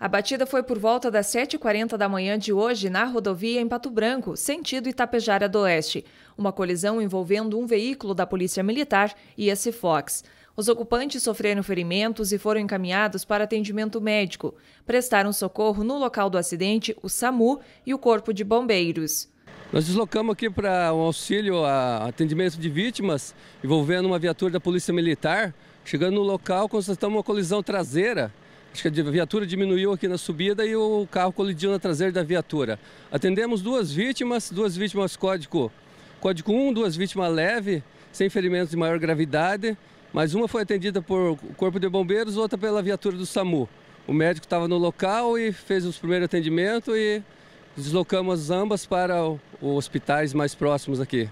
A batida foi por volta das 7h40 da manhã de hoje na rodovia em Pato Branco, sentido Itapejara do Oeste. Uma colisão envolvendo um veículo da Polícia Militar e esse fox Os ocupantes sofreram ferimentos e foram encaminhados para atendimento médico. Prestaram socorro no local do acidente o SAMU e o Corpo de Bombeiros. Nós deslocamos aqui para um auxílio a atendimento de vítimas envolvendo uma viatura da Polícia Militar. Chegando no local, constatamos uma colisão traseira Acho que a viatura diminuiu aqui na subida e o carro colidiu na traseira da viatura. Atendemos duas vítimas, duas vítimas código, código 1, duas vítimas leve, sem ferimentos de maior gravidade, mas uma foi atendida por Corpo de Bombeiros, outra pela viatura do SAMU. O médico estava no local e fez os primeiros atendimentos e deslocamos ambas para os hospitais mais próximos aqui.